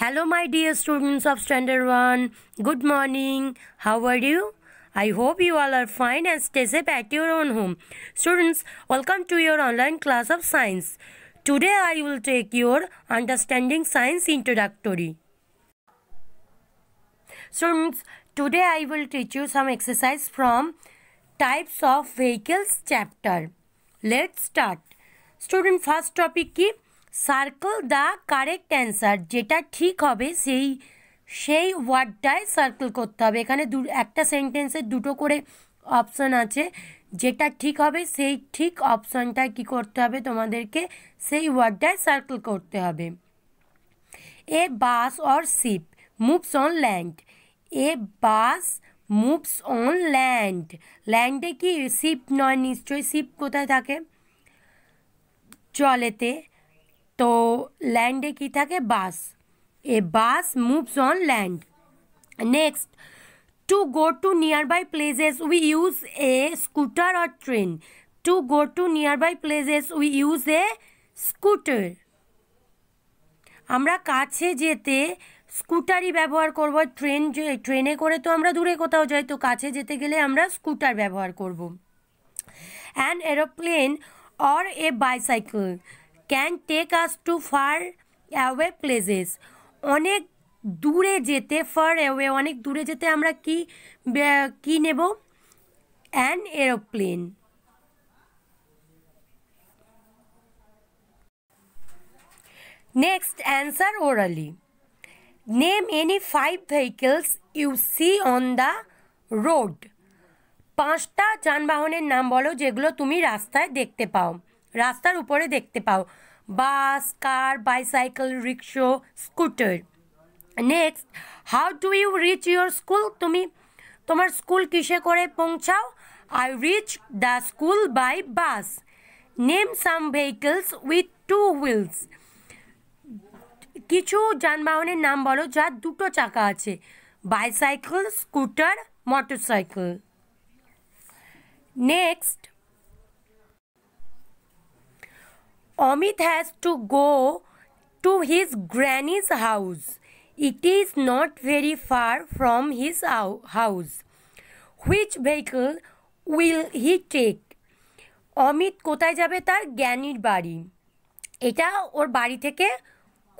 Hello my dear students of standard 1. Good morning. How are you? I hope you all are fine and stay safe at your own home. Students, welcome to your online class of science. Today I will take your understanding science introductory. Students, today I will teach you some exercise from types of vehicles chapter. Let's start. Student first topic ki circle the correct answer যেটা ঠিক হবে সেই সেই ওয়ার্ডটায় circle করতে হবে এখানে দু একটা সেন্টেন্সের দুটো করে অপশান আছে যেটা ঠিক হবে সেই ঠিক অপশানটায় কি করতে হবে তোমাদেরকে সেই ওয়ার্ডটায় সার্কেল করতে হবে a bus or ship moves on land a bus moves on land ল্যান্ডে কি শিপ নয় নিশ্চয়ই শিপ কোথায় থাকে জলেতে তো ল্যান্ডে কি থাকে bus a bus moves on land next to go to nearby places we use a scooter or train to go to nearby places we use a scooter আমরা কাছে যেতে স্কুটারই ব্যবহার করব ট্রেন ট্রেনে করে তো আমরা দূরে কোথাও যাই তো কাছে যেতে গেলে আমরা স্কুটার ব্যবহার করব and aeroplane or a bicycle can take us to far away places অনেক দূরে যেতে ফার অ্যাওয়ে অনেক দূরে যেতে আমরা কি কি নেব an aeroplane next answer orally name any five vehicles you see on the road পাঁচটা যানবাহনের নাম বলো যেগুলো তুমি রাস্তায় দেখতে পাও রাস্তার উপরে দেখতে পাও bus car bicycle rickshaw scooter next how do you reach your school তুমি তোমার স্কুল কিসে করে পৌঁছাও I reach the school by bus name some vehicles with two wheels কিছু যানবাহনের নাম বলো যার দুটো চাকা আছে bicycle scooter motorcycle next Amit has to go to his granny's house. It is not very far from his house. Which vehicle will he take? Amit কোথায় যাবে তার জ্ঞানীর বাড়ি এটা ওর বাড়ি থেকে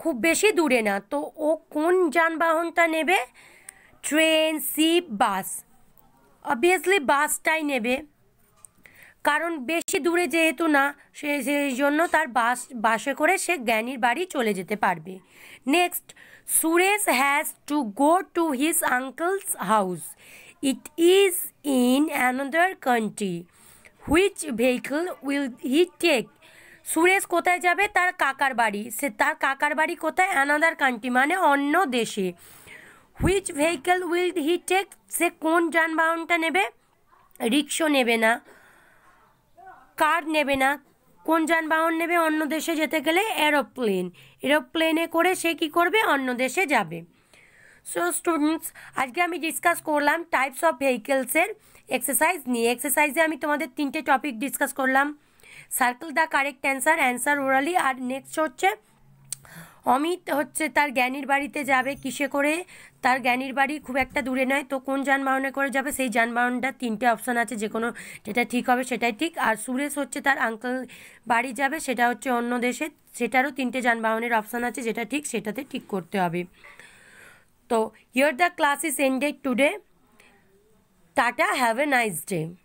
খুব বেশি দূরে না তো ও কোন যানবাহনটা নেবে ট্রেন সিপ বাস অবভিয়াসলি বাসটাই নেবে কারণ বেশি দূরে যেহেতু না সে সেই জন্য তার বাস বাসে করে সে জ্ঞানীর বাড়ি চলে যেতে পারবে next Suresh has to go to his uncles house it is in another country which vehicle will he take Suresh কোথায় যাবে তার কাকার বাড়ি সে তার কাকার বাড়ি কোথায় অ্যানাদার কান্ট্রি মানে অন্য দেশে which vehicle will he take সে কোন যানবাহনটা নেবে রিক্সো নেবে না কার নেবে না কোন যানবাহন নেবে অন্য দেশে যেতে গেলে এরোপ্লেন এরোপ্লেনে করে সে কি করবে অন্য দেশে যাবে সো স্টুডেন্টস আজকে আমি ডিসকাস করলাম টাইপস অফ ভেহিকেলসের এক্সারসাইজ নিয়ে এক্সারসাইজে আমি তোমাদের তিনটে টপিক ডিসকাস করলাম circle the correct answer answer orally আর নেক্সট হচ্ছে অমিত হচ্ছে তার জ্ঞানীর বাড়িতে যাবে কিসে করে তার জ্ঞানীর বাড়ি খুব একটা দূরে নয় তো কোন যানবাহনে করে যাবে সেই যানবাহনটা তিনটে অপশান আছে যে কোনো যেটা ঠিক হবে সেটাই ঠিক আর সুরেশ হচ্ছে তার আঙ্কেল বাড়ি যাবে সেটা হচ্ছে অন্য দেশে সেটারও তিনটে যানবাহনের অপশান আছে যেটা ঠিক সেটাতে ঠিক করতে হবে তো ইয়ার the class is ended today tata have a nice day